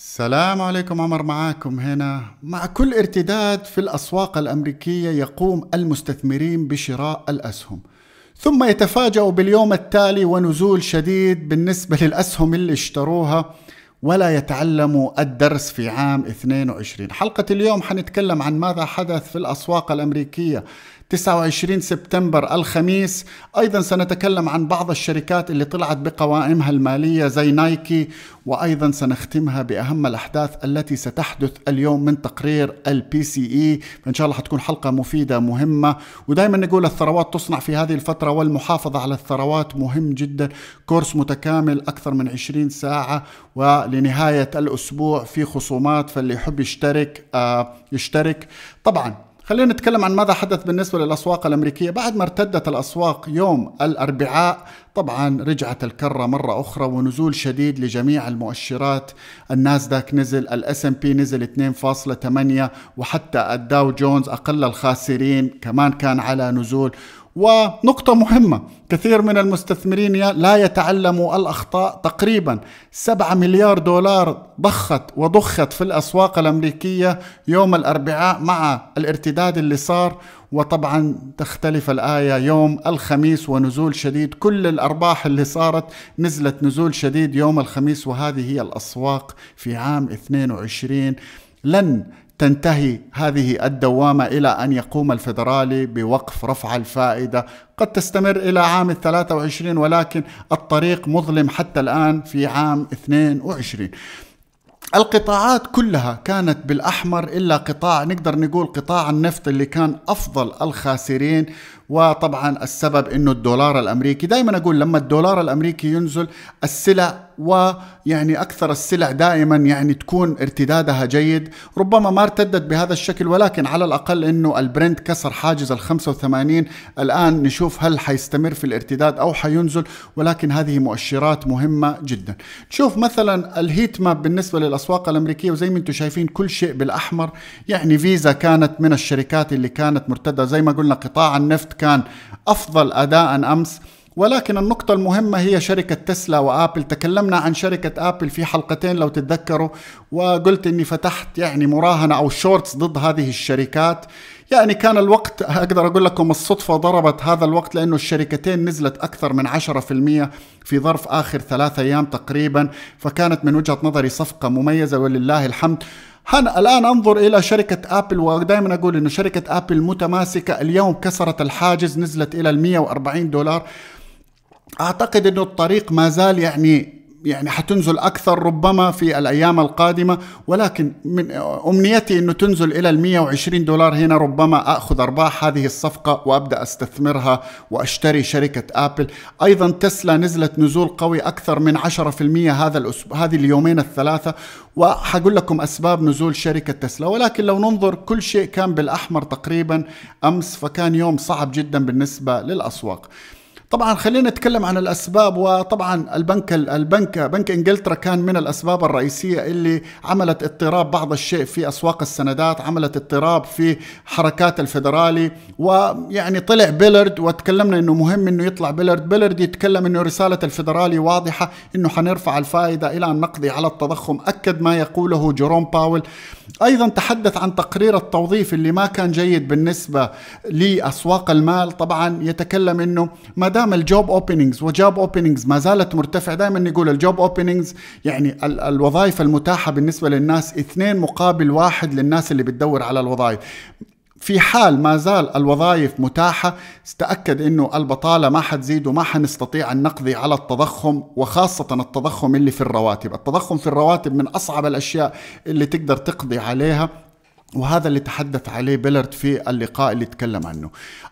السلام عليكم عمر معاكم هنا مع كل ارتداد في الأسواق الأمريكية يقوم المستثمرين بشراء الأسهم ثم يتفاجأوا باليوم التالي ونزول شديد بالنسبة للأسهم اللي اشتروها ولا يتعلموا الدرس في عام 22 حلقة اليوم حنتكلم عن ماذا حدث في الأسواق الأمريكية 29 سبتمبر الخميس أيضا سنتكلم عن بعض الشركات اللي طلعت بقوائمها المالية زي نايكي وأيضا سنختمها بأهم الأحداث التي ستحدث اليوم من تقرير البي سي إي e. فإن شاء الله حتكون حلقة مفيدة مهمة ودائما نقول الثروات تصنع في هذه الفترة والمحافظة على الثروات مهم جدا كورس متكامل أكثر من 20 ساعة ولنهاية الأسبوع في خصومات فاللي يحب يشترك آه، يشترك طبعا خلينا نتكلم عن ماذا حدث بالنسبة للأسواق الأمريكية بعد ما ارتدت الأسواق يوم الأربعاء طبعا رجعت الكرة مرة أخرى ونزول شديد لجميع المؤشرات الناسداك نزل الاس ام بي نزل 2.8 وحتى الداو جونز أقل الخاسرين كمان كان على نزول ونقطة مهمة كثير من المستثمرين لا يتعلموا الأخطاء تقريبا 7 مليار دولار ضخت وضخت في الأسواق الأمريكية يوم الأربعاء مع الارتداد اللي صار وطبعا تختلف الآية يوم الخميس ونزول شديد كل الأرباح اللي صارت نزلت نزول شديد يوم الخميس وهذه هي الأسواق في عام 22 لن تنتهي هذه الدوامة إلى أن يقوم الفدرالي بوقف رفع الفائدة قد تستمر إلى عام 23 ولكن الطريق مظلم حتى الآن في عام 22 القطاعات كلها كانت بالأحمر إلا قطاع نقدر نقول قطاع النفط اللي كان أفضل الخاسرين وطبعا السبب انه الدولار الامريكي دائما اقول لما الدولار الامريكي ينزل السلع ويعني اكثر السلع دائما يعني تكون ارتدادها جيد ربما ما ارتدت بهذا الشكل ولكن على الاقل انه البرنت كسر حاجز ال 85 الان نشوف هل حيستمر في الارتداد او حينزل ولكن هذه مؤشرات مهمه جدا تشوف مثلا الهيت ماب بالنسبه للاسواق الامريكيه وزي ما انتم شايفين كل شيء بالاحمر يعني فيزا كانت من الشركات اللي كانت مرتده زي ما قلنا قطاع النفط كان أفضل أداء أمس ولكن النقطة المهمة هي شركة تسلا وآبل تكلمنا عن شركة آبل في حلقتين لو تتذكروا وقلت أني فتحت يعني مراهنة أو شورتس ضد هذه الشركات يعني كان الوقت أقدر أقول لكم الصدفة ضربت هذا الوقت لأنه الشركتين نزلت أكثر من 10% في ظرف آخر ثلاثة أيام تقريبا فكانت من وجهة نظري صفقة مميزة ولله الحمد هنا الآن أنظر إلى شركة أبل ودائما أقول أن شركة أبل متماسكة اليوم كسرت الحاجز نزلت إلى 140 دولار أعتقد أن الطريق ما زال يعني يعني حتنزل أكثر ربما في الأيام القادمة ولكن من أمنيتي أنه تنزل إلى ال 120 دولار هنا ربما أخذ أرباح هذه الصفقة وأبدأ أستثمرها وأشتري شركة أبل أيضا تسلا نزلت نزول قوي أكثر من 10% هذا الأسبوع هذه اليومين الثلاثة وحقول لكم أسباب نزول شركة تسلا ولكن لو ننظر كل شيء كان بالأحمر تقريبا أمس فكان يوم صعب جدا بالنسبة للأسواق طبعا خلينا نتكلم عن الاسباب وطبعا البنك البنك بنك انجلترا كان من الاسباب الرئيسيه اللي عملت اضطراب بعض الشيء في اسواق السندات، عملت اضطراب في حركات الفدرالي ويعني طلع بيلرد وتكلمنا انه مهم انه يطلع بيلرد، بيلرد يتكلم انه رساله الفدرالي واضحه انه حنرفع الفائده الى ان نقضي على التضخم، اكد ما يقوله جيروم باول. ايضا تحدث عن تقرير التوظيف اللي ما كان جيد بالنسبه لاسواق المال، طبعا يتكلم انه ما دام الجوب اوبننجز وجاب اوبننجز ما زالت مرتفعه دائما نقول الجوب اوبننجز يعني ال الوظائف المتاحه بالنسبه للناس اثنين مقابل واحد للناس اللي بتدور على الوظائف في حال ما زال الوظائف متاحة تأكد أنه البطالة ما حتزيد وما حنستطيع أن نقضي على التضخم وخاصة التضخم اللي في الرواتب التضخم في الرواتب من أصعب الأشياء اللي تقدر تقضي عليها وهذا اللي تحدث عليه بيلرد في اللقاء اللي تكلم عنه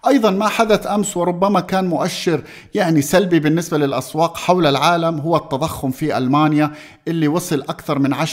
أيضا ما حدث أمس وربما كان مؤشر يعني سلبي بالنسبة للأسواق حول العالم هو التضخم في ألمانيا اللي وصل أكثر من 10%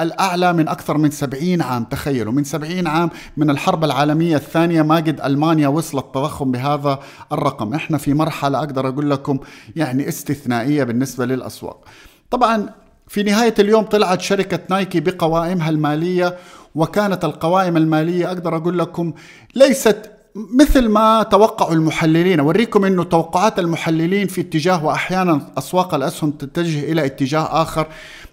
الأعلى من أكثر من 70 عام تخيلوا من 70 عام من الحرب العالمية الثانية ما قد ألمانيا وصل التضخم بهذا الرقم إحنا في مرحلة أقدر أقول لكم يعني استثنائية بالنسبة للأسواق طبعا في نهاية اليوم طلعت شركة نايكي بقوائمها المالية وكانت القوائم المالية أقدر أقول لكم ليست مثل ما توقعوا المحللين أوريكم أنه توقعات المحللين في اتجاه وأحيانا أسواق الأسهم تتجه إلى اتجاه آخر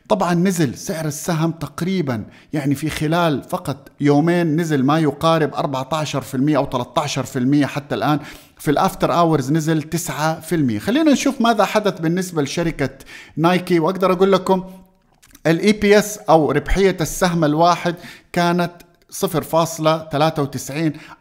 طبعا نزل سعر السهم تقريبا يعني في خلال فقط يومين نزل ما يقارب 14% أو 13% حتى الآن في الافتر اورز نزل 9% خلينا نشوف ماذا حدث بالنسبة لشركة نايكي وأقدر أقول لكم الاي بي اس او ربحيه السهم الواحد كانت 0.93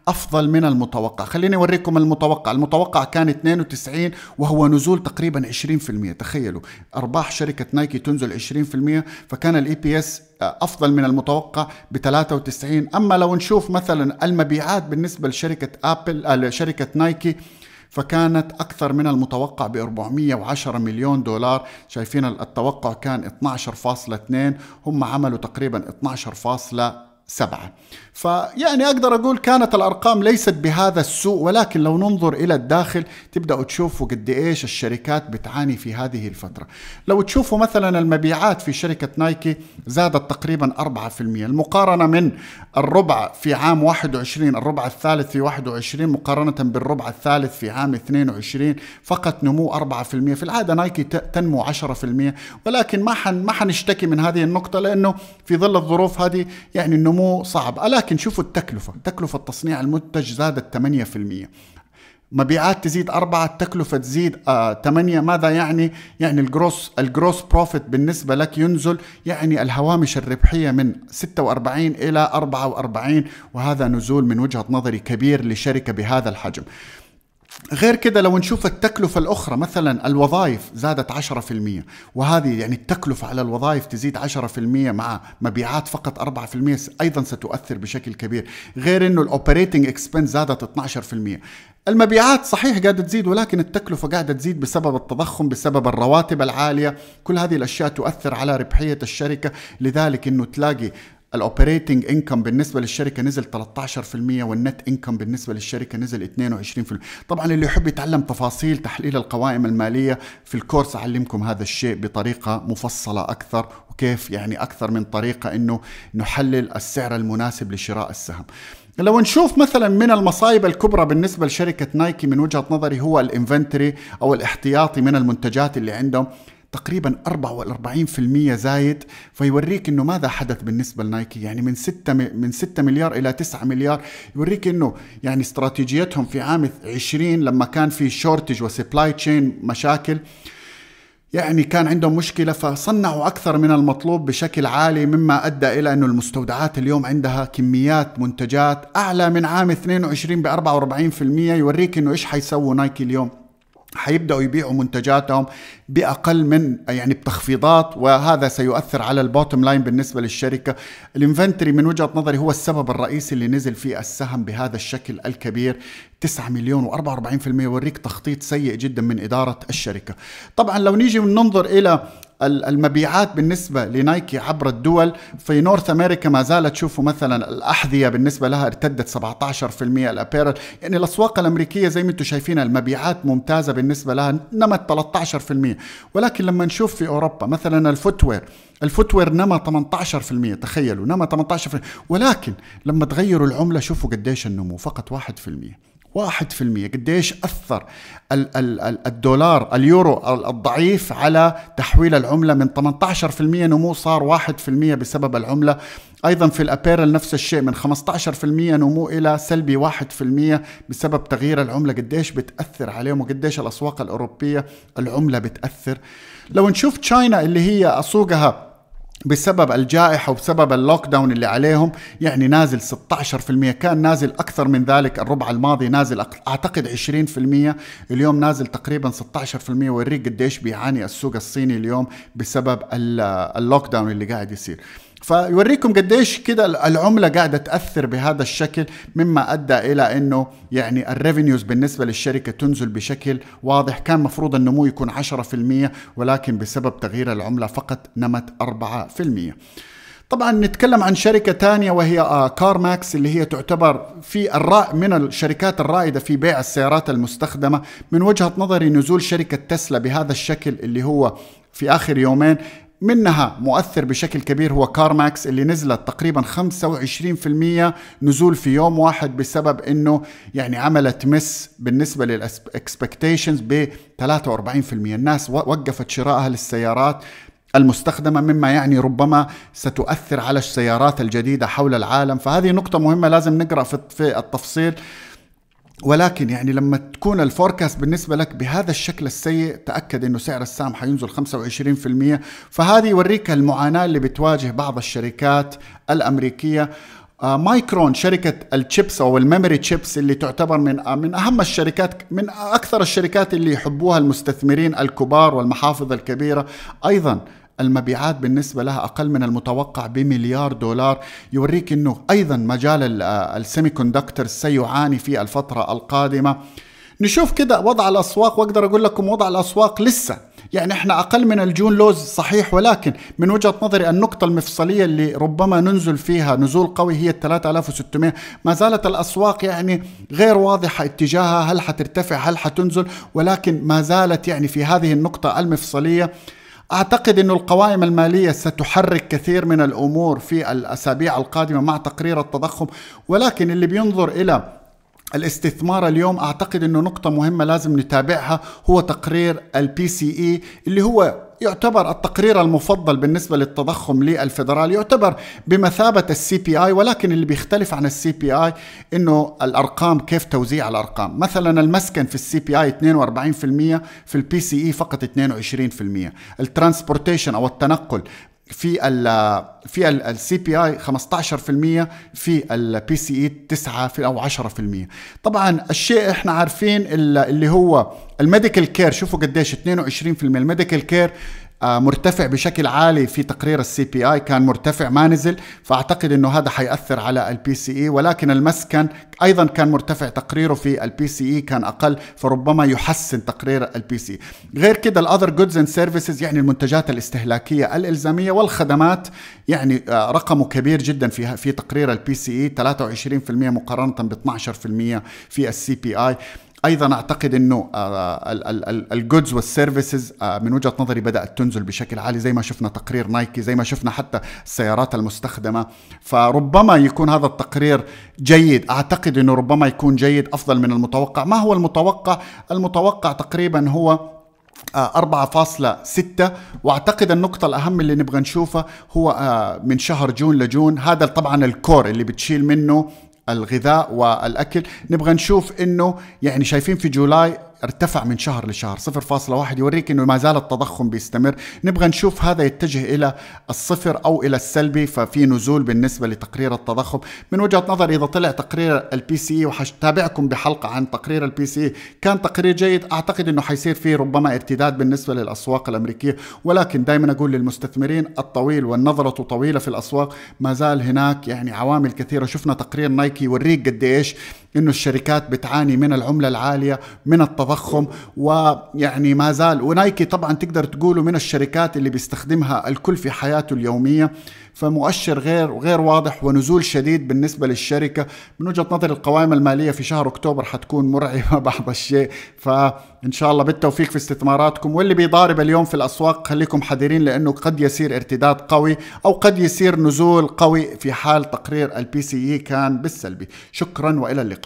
أفضل من المتوقع خليني أوريكم المتوقع المتوقع كان 92 وهو نزول تقريبا 20% تخيلوا أرباح شركة نايكي تنزل 20% فكان الاي بي e اس أفضل من المتوقع ب 93 أما لو نشوف مثلا المبيعات بالنسبة لشركة أبل آه، شركة نايكي فكانت أكثر من المتوقع ب 410 مليون دولار شايفين التوقع كان 12.2 هم عملوا تقريبا 12.7 فيعني اقدر اقول كانت الارقام ليست بهذا السوء ولكن لو ننظر الى الداخل تبداوا تشوفوا قد ايش الشركات بتعاني في هذه الفتره. لو تشوفوا مثلا المبيعات في شركه نايكي زادت تقريبا 4% المقارنه من الربع في عام 21 الربع الثالث في 21 مقارنه بالربع الثالث في عام 22 فقط نمو 4% في العاده نايكي تنمو 10% ولكن ما حن ما حنشتكي من هذه النقطه لانه في ظل الظروف هذه يعني النمو صعب. ألا ولكن شوفوا التكلفة تكلفة تصنيع المنتج زادت 8% مبيعات تزيد أربعة التكلفة تزيد آه ماذا يعني؟ يعني الجروس الجروس بروفيت بالنسبة لك ينزل يعني الهوامش الربحية من 46 إلى 44 وهذا نزول من وجهة نظري كبير لشركة بهذا الحجم غير كده لو نشوف التكلفة الأخرى مثلا الوظائف زادت 10% وهذه يعني التكلفة على الوظائف تزيد 10% مع مبيعات فقط 4% أيضا ستؤثر بشكل كبير غير أنه الأوبريتنج اكسبنس زادت 12% المبيعات صحيح قاعدة تزيد ولكن التكلفة قاعدة تزيد بسبب التضخم بسبب الرواتب العالية كل هذه الأشياء تؤثر على ربحية الشركة لذلك أنه تلاقي الاوبريتنج انكم بالنسبه للشركه نزل 13% والنت انكم بالنسبه للشركه نزل 22% طبعا اللي يحب يتعلم تفاصيل تحليل القوائم الماليه في الكورس اعلمكم هذا الشيء بطريقه مفصله اكثر وكيف يعني اكثر من طريقه انه نحلل السعر المناسب لشراء السهم لو نشوف مثلا من المصايب الكبرى بالنسبه لشركه نايكي من وجهه نظري هو الانفنتوري او الاحتياطي من المنتجات اللي عندهم تقريبا 44% زايد فيوريك انه ماذا حدث بالنسبه لنايكي يعني من 6 من 6 مليار الى 9 مليار يوريك انه يعني استراتيجيتهم في عام 20 لما كان في شورتج وسبلاي تشين مشاكل يعني كان عندهم مشكلة فصنعوا أكثر من المطلوب بشكل عالي مما أدى إلى أن المستودعات اليوم عندها كميات منتجات أعلى من عام 22 ب 44% يوريك أنه إيش حيسووا نايكي اليوم حيبداوا يبيعوا منتجاتهم باقل من يعني بتخفيضات وهذا سيؤثر على البوتم لاين بالنسبه للشركه الانفنتري من وجهه نظري هو السبب الرئيسي اللي نزل فيه السهم بهذا الشكل الكبير 9 مليون و44% يوريك تخطيط سيء جدا من اداره الشركه طبعا لو نيجي ننظر الى المبيعات بالنسبة لنايكي عبر الدول في نورث أمريكا ما زالت تشوفوا مثلا الأحذية بالنسبة لها ارتدت 17% الأبيرل يعني الأسواق الأمريكية زي ما أنتم شايفين المبيعات ممتازة بالنسبة لها نمت 13% ولكن لما نشوف في أوروبا مثلا الفوتوير الفوتوير نما 18% تخيلوا نما 18% ولكن لما تغيروا العملة شوفوا قديش النمو فقط 1% واحد في المية قديش أثر الدولار اليورو الضعيف على تحويل العملة من 18% نمو صار 1% بسبب العملة أيضا في الأبيرل نفس الشيء من 15% نمو إلى سلبي 1% بسبب تغيير العملة قديش بتأثر عليهم وقديش الأسواق الأوروبية العملة بتأثر لو نشوف تشاينا اللي هي أسوقها بسبب الجائحة وبسبب اللوك داون اللي عليهم يعني نازل 16% كان نازل أكثر من ذلك الربع الماضي نازل أعتقد 20% اليوم نازل تقريبا 16% ويوريك قديش بيعاني السوق الصيني اليوم بسبب اللوك داون اللي قاعد يصير فيوريكم قديش كده العمله قاعده تاثر بهذا الشكل مما ادى الى انه يعني الريفينيوز بالنسبه للشركه تنزل بشكل واضح كان مفروض النمو يكون 10% ولكن بسبب تغيير العمله فقط نمت 4% طبعا نتكلم عن شركة ثانية وهي كارماكس آه، اللي هي تعتبر في الرأ من الشركات الرائدة في بيع السيارات المستخدمة من وجهة نظري نزول شركة تسلا بهذا الشكل اللي هو في آخر يومين منها مؤثر بشكل كبير هو كارماكس اللي نزلت تقريبا 25% نزول في يوم واحد بسبب انه يعني عملت مس بالنسبه للاكسبكتيشنز ب 43% الناس وقفت شرائها للسيارات المستخدمة مما يعني ربما ستؤثر على السيارات الجديدة حول العالم فهذه نقطة مهمة لازم نقرأ في التفصيل ولكن يعني لما تكون الفوركاست بالنسبة لك بهذا الشكل السيء تأكد أنه سعر السهم حينزل 25% فهذه يوريك المعاناة اللي بتواجه بعض الشركات الأمريكية آه، مايكرون شركة الشيبس أو الميموري تشيبس اللي تعتبر من آه، من أهم الشركات من أكثر الشركات اللي يحبوها المستثمرين الكبار والمحافظ الكبيرة أيضا المبيعات بالنسبة لها أقل من المتوقع بمليار دولار يوريك أنه أيضا مجال السيمي كوندكتر سيعاني في الفترة القادمة نشوف كده وضع الأسواق وأقدر أقول لكم وضع الأسواق لسه يعني احنا أقل من الجون لوز صحيح ولكن من وجهة نظري النقطة المفصلية اللي ربما ننزل فيها نزول قوي هي 3600 ما زالت الأسواق يعني غير واضحة اتجاهها هل حترتفع هل حتنزل ولكن ما زالت يعني في هذه النقطة المفصلية أعتقد أن القوائم المالية ستحرك كثير من الأمور في الأسابيع القادمة مع تقرير التضخم ولكن اللي بينظر إلى الاستثمار اليوم اعتقد انه نقطة مهمة لازم نتابعها هو تقرير البي سي اي e اللي هو يعتبر التقرير المفضل بالنسبة للتضخم للفدرال يعتبر بمثابة السي بي اي ولكن اللي بيختلف عن السي بي اي انه الارقام كيف توزيع الارقام مثلا المسكن في السي بي اي 42% في البي سي اي e فقط 22% الترانسبورتيشن او التنقل في الـ في السي بي اي 15% في البي سي اي 9 في او 10% طبعا الشيء احنا عارفين اللي هو الميديكال كير شوفوا قديش 22% الميديكال كير آه، مرتفع بشكل عالي في تقرير السي بي اي كان مرتفع ما نزل فاعتقد انه هذا حيأثر على البي سي اي e. ولكن المسكن ايضا كان مرتفع تقريره في البي سي اي e كان اقل فربما يحسن تقرير البي سي e. غير كده الاذر جودز اند سيرفيسز يعني المنتجات الاستهلاكيه الالزاميه والخدمات يعني آه، رقمه كبير جدا في في تقرير البي سي اي 23% مقارنه ب 12% في السي بي اي ايضا اعتقد انه آه، الجودز والسيرفيسز آه، من وجهه نظري بدات تنزل بشكل عالي زي ما شفنا تقرير نايكي زي ما شفنا حتى السيارات المستخدمه فربما يكون هذا التقرير جيد اعتقد انه ربما يكون جيد افضل من المتوقع ما هو المتوقع المتوقع تقريبا هو 4.6 آه، واعتقد النقطة الأهم اللي نبغى نشوفها هو من شهر جون لجون هذا طبعا الكور اللي بتشيل منه الغذاء والاكل نبغى نشوف انه يعني شايفين في جولاي ارتفع من شهر لشهر 0.1 يوريك انه ما زال التضخم بيستمر نبغى نشوف هذا يتجه الى الصفر او الى السلبي ففي نزول بالنسبه لتقرير التضخم من وجهه نظر اذا طلع تقرير البي سي e وحتابعكم بحلقه عن تقرير البي سي e، كان تقرير جيد اعتقد انه حيصير فيه ربما ارتداد بالنسبه للاسواق الامريكيه ولكن دائما اقول للمستثمرين الطويل والنظره طويله في الاسواق ما زال هناك يعني عوامل كثيره شفنا تقرير نايكي يوريك قد ايش انه الشركات بتعاني من العمله العاليه من التضخم ويعني ما زال ونايكي طبعا تقدر تقولوا من الشركات اللي بيستخدمها الكل في حياته اليوميه فمؤشر غير غير واضح ونزول شديد بالنسبه للشركه من وجهه نظري القوائم الماليه في شهر اكتوبر حتكون مرعبه بعض الشيء فان شاء الله بالتوفيق في استثماراتكم واللي بيضارب اليوم في الاسواق خليكم حذرين لانه قد يصير ارتداد قوي او قد يصير نزول قوي في حال تقرير البي سي اي e كان بالسلبي شكرا والى اللقاء